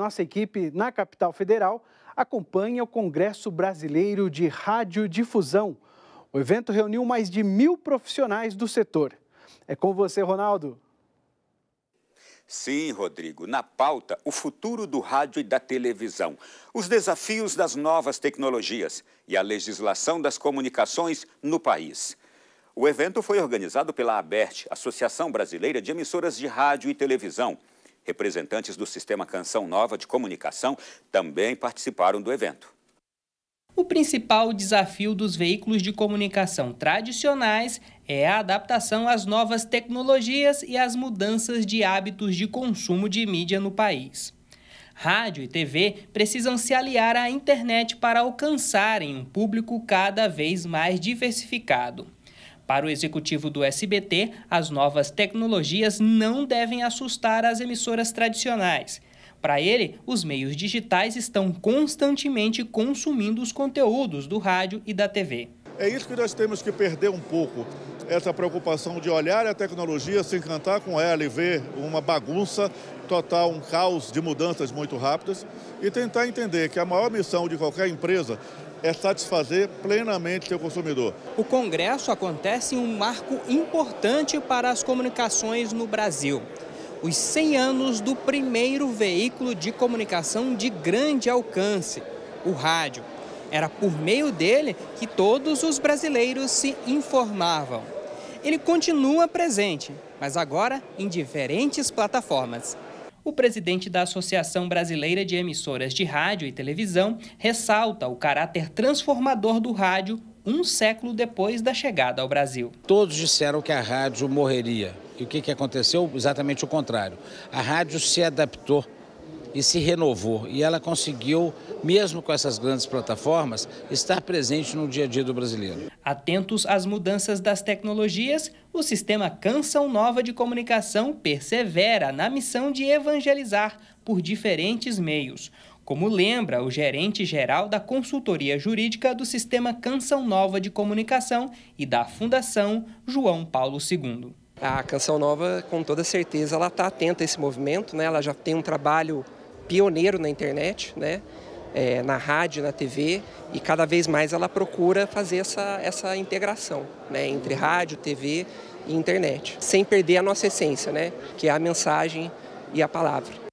Nossa equipe na capital federal acompanha o Congresso Brasileiro de Radiodifusão. O evento reuniu mais de mil profissionais do setor. É com você, Ronaldo. Sim, Rodrigo, na pauta, o futuro do rádio e da televisão, os desafios das novas tecnologias e a legislação das comunicações no país. O evento foi organizado pela ABERT, Associação Brasileira de Emissoras de Rádio e Televisão. Representantes do sistema Canção Nova de Comunicação também participaram do evento. O principal desafio dos veículos de comunicação tradicionais é a adaptação às novas tecnologias e às mudanças de hábitos de consumo de mídia no país. Rádio e TV precisam se aliar à internet para alcançarem um público cada vez mais diversificado. Para o executivo do SBT, as novas tecnologias não devem assustar as emissoras tradicionais. Para ele, os meios digitais estão constantemente consumindo os conteúdos do rádio e da TV. É isso que nós temos que perder um pouco essa preocupação de olhar a tecnologia, se encantar com ela e ver uma bagunça total, um caos de mudanças muito rápidas e tentar entender que a maior missão de qualquer empresa é satisfazer plenamente seu consumidor. O Congresso acontece em um marco importante para as comunicações no Brasil. Os 100 anos do primeiro veículo de comunicação de grande alcance, o rádio. Era por meio dele que todos os brasileiros se informavam. Ele continua presente, mas agora em diferentes plataformas. O presidente da Associação Brasileira de Emissoras de Rádio e Televisão ressalta o caráter transformador do rádio um século depois da chegada ao Brasil. Todos disseram que a rádio morreria. E o que, que aconteceu? Exatamente o contrário. A rádio se adaptou e se renovou. E ela conseguiu, mesmo com essas grandes plataformas, estar presente no dia a dia do brasileiro. Atentos às mudanças das tecnologias, o sistema Canção Nova de Comunicação persevera na missão de evangelizar por diferentes meios. Como lembra o gerente geral da consultoria jurídica do sistema Canção Nova de Comunicação e da Fundação, João Paulo II. A Canção Nova, com toda certeza, ela está atenta a esse movimento, né? ela já tem um trabalho pioneiro na internet, né? É, na rádio, na TV, e cada vez mais ela procura fazer essa, essa integração né? entre rádio, TV e internet, sem perder a nossa essência, né? que é a mensagem e a palavra.